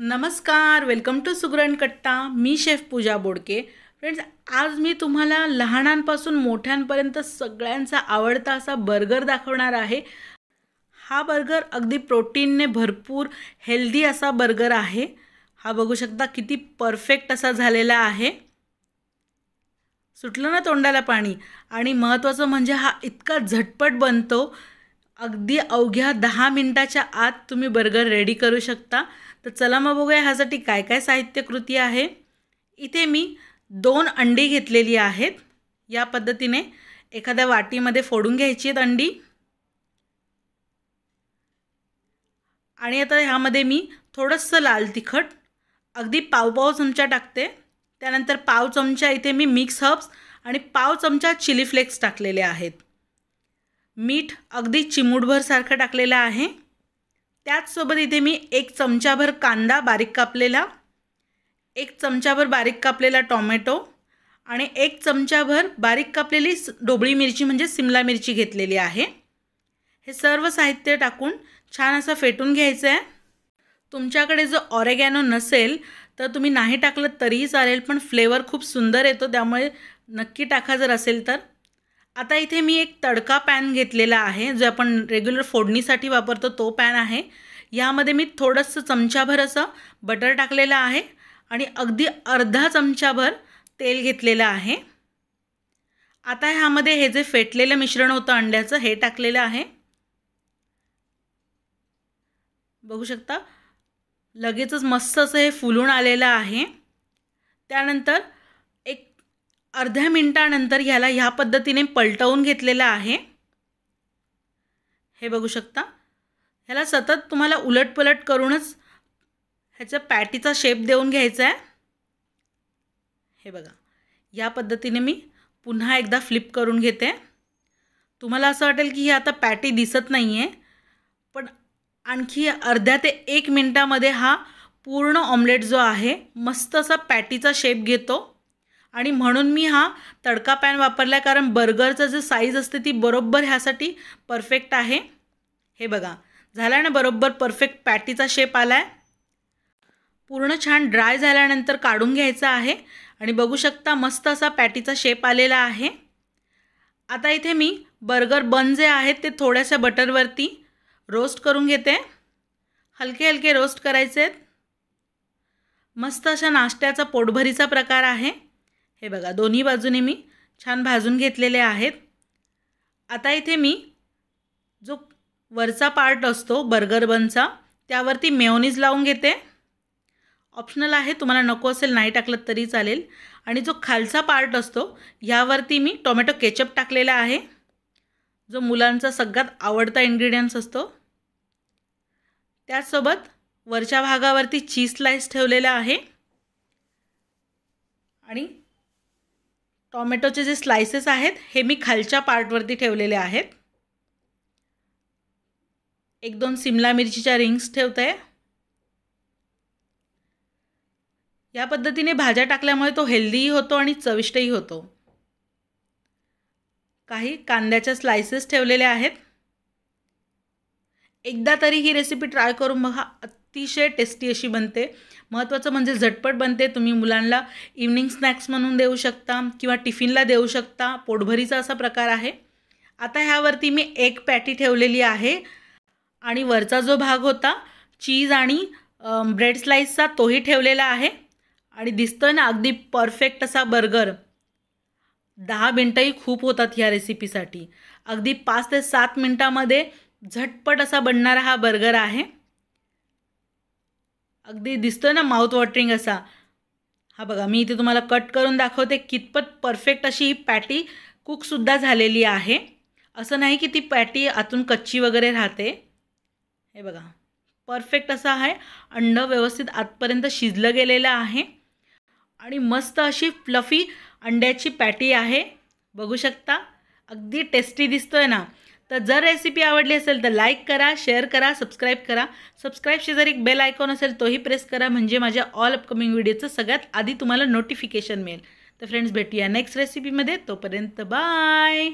नमस्कार welcome to सुगरण कट्टा मी chef पूजा बोडके friends आज मी तुम्हाला लहानांपासून मोठ्यांपर्यंत सगळ्यांचा आवडता असा बर्गर दाखवणार आहे हा बर्गर अगदी प्रोटीनने भरपूर हेल्दी असा बर्गर आहे हा बघू शकता किती परफेक्ट असा झालेला आहे सुटलं ना तोंडाला पाणी आणि महत्त्वाचं म्हणजे हा इतका झटपट बनतो अगदी अवघ्या दहा मिनटाच्या आत तुम्ही बर्गर रेडी करू शकता तर चला मग बघूया ह्यासाठी काय काय साहित्य कृती आहे इथे मी दोन अंडी घेतलेली आहेत या पद्धतीने एखाद्या वाटीमध्ये फोडून घ्यायची आहेत अंडी आणि आता ह्यामध्ये मी थोडंसं लाल तिखट अगदी पाव पाव चमचा टाकते त्यानंतर पाव चमचा इथे मी मिक्स हर्ब्स आणि पाव चमचा चिली फ्लेक्स टाकलेले आहेत मीठ अगदी चिमूटभरसारखं टाकलेलं आहे त्याचसोबत इथे मी एक चमचाभर कांदा बारीक कापलेला एक चमचाभर बारीक कापलेला टॉमॅटो आणि एक चमचाभर बारीक कापलेली डोबळी मिरची म्हणजे सिमला मिरची घेतलेली आहे हे सर्व साहित्य टाकून छान असं फेटून घ्यायचं आहे तुमच्याकडे जो ऑरेगॅनो नसेल तर तुम्ही नाही टाकलं तरीही चालेल पण फ्लेवर खूप सुंदर येतो त्यामुळे नक्की टाका जर असेल तर आता इथे मी एक तडका पॅन घेतलेला आहे जो आपण रेग्युलर फोडणीसाठी वापरतो तो पॅन आहे यामध्ये मी थोडंसं चमचाभर असं बटर टाकलेलं आहे आणि अगदी अर्धा चमचाभर तेल घेतलेलं आहे आता ह्यामध्ये हे जे फेटलेलं मिश्रण होतं अंड्याचं हे टाकलेलं आहे बघू शकता लगेचच मस्त असं हे फुलून आलेलं आहे त्यानंतर अर्ध्या मिनटानंतर ह्याला ह्या पद्धतीने पलटवून घेतलेलं आहे हे बघू शकता ह्याला सतत तुम्हाला उलटपलट करूनच ह्याचा पॅटीचा शेप देऊन घ्यायचा आहे हे बघा या पद्धतीने मी पुन्हा एकदा फ्लिप करून घेते तुम्हाला असं वाटेल की ही आता पॅटी दिसत नाही आहे पण आणखी अर्ध्या ते एक मिनटामध्ये हा पूर्ण ऑमलेट जो आहे मस्त असा पॅटीचा शेप घेतो आणि म्हणून मी हा तडका पॅन वापरला आहे कारण बर्गरचं जे साईज असते ती बरोबर ह्यासाठी परफेक्ट आहे हे बघा झाला ना बरोबर परफेक्ट पॅटीचा शेप आला आहे पूर्ण छान ड्राय झाल्यानंतर काढून घ्यायचा आहे आणि बघू शकता मस्त असा पॅटीचा शेप आलेला आहे आता इथे मी बर्गर बन जे आहेत ते थोड्याशा बटरवरती रोस्ट करून घेते हलके हलके रोस्ट करायचे आहेत मस्त अशा नाश्त्याचा पोटभरीचा प्रकार आहे हे बघा दोन्ही बाजूने मी छान भाजून घेतलेले आहेत आता इथे मी जो वरचा पार्ट असतो बर्गर बनचा त्यावरती मेयोनीज लावून घेते ऑप्शनल आहे तुम्हाला नको असेल नाही टाकलं तरी चालेल आणि जो खालचा पार्ट असतो ह्यावरती मी टोमॅटो केचप टाकलेला आहे जो मुलांचा सगळ्यात आवडता इन्ग्रेडियंट्स असतो त्याचसोबत वरच्या भागावरती चीज स्लाइस ठेवलेला आहे आणि टॉमॅटोचे जे स्लायसेस आहेत हे मी खालच्या पार्टवरती ठेवलेले आहेत एक दोन सिमला मिरचीच्या रिंग्स ठेवते या पद्धतीने भाज्या टाकल्यामुळे तो हेल्दीही होतो आणि चविष्टही होतो काही कांद्याच्या स्लायसेस ठेवलेल्या आहेत एकदा तरी ही रेसिपी ट्राय करून बघा अतिशय टेस्टी अशी बनते महत्त्वाचं म्हणजे झटपट बनते तुम्ही मुलांना इव्हनिंग स्नॅक्स म्हणून देऊ शकता किंवा टिफिनला देऊ शकता पोटभरीचा असा प्रकार आहे आता ह्यावरती मी एक पॅटी ठेवलेली आहे आणि वरचा जो भाग होता चीज आणि ब्रेड स्लाईसचा तोही ठेवलेला आहे आणि दिसतं ना अगदी परफेक्ट असा बर्गर दहा मिनटंही खूप होतात ह्या रेसिपीसाठी अगदी पाच ते सात मिनटामध्ये झटपट असा बनणारा हा बर्गर आहे अगदी दिसतो ना माउथ वॉटरिंग असा हा बघा मी इथे तुम्हाला कट करून दाखवते कितपत परफेक्ट अशी ही पॅटी कुकसुद्धा झालेली आहे असं नाही की ती पॅटी आतून कच्ची वगैरे राहते हे बघा परफेक्ट असा आहे अंड व्यवस्थित आतपर्यंत शिजलं गेलेलं आहे आणि मस्त अशी फ्लफी अंड्याची पॅटी आहे बघू शकता अगदी टेस्टी आहे ना तर जर रेसिपी आवडली असेल तर लाईक करा शेअर करा सबस्क्राईब करा सबस्क्राईब जर एक बेल आयकॉन असेल तोही प्रेस करा म्हणजे माझ्या ऑल अपकमिंग व्हिडिओचं सगळ्यात आधी तुम्हाला नोटिफिकेशन मिळेल तर फ्रेंड्स भेटूया नेक्स्ट रेसिपीमध्ये तोपर्यंत बाय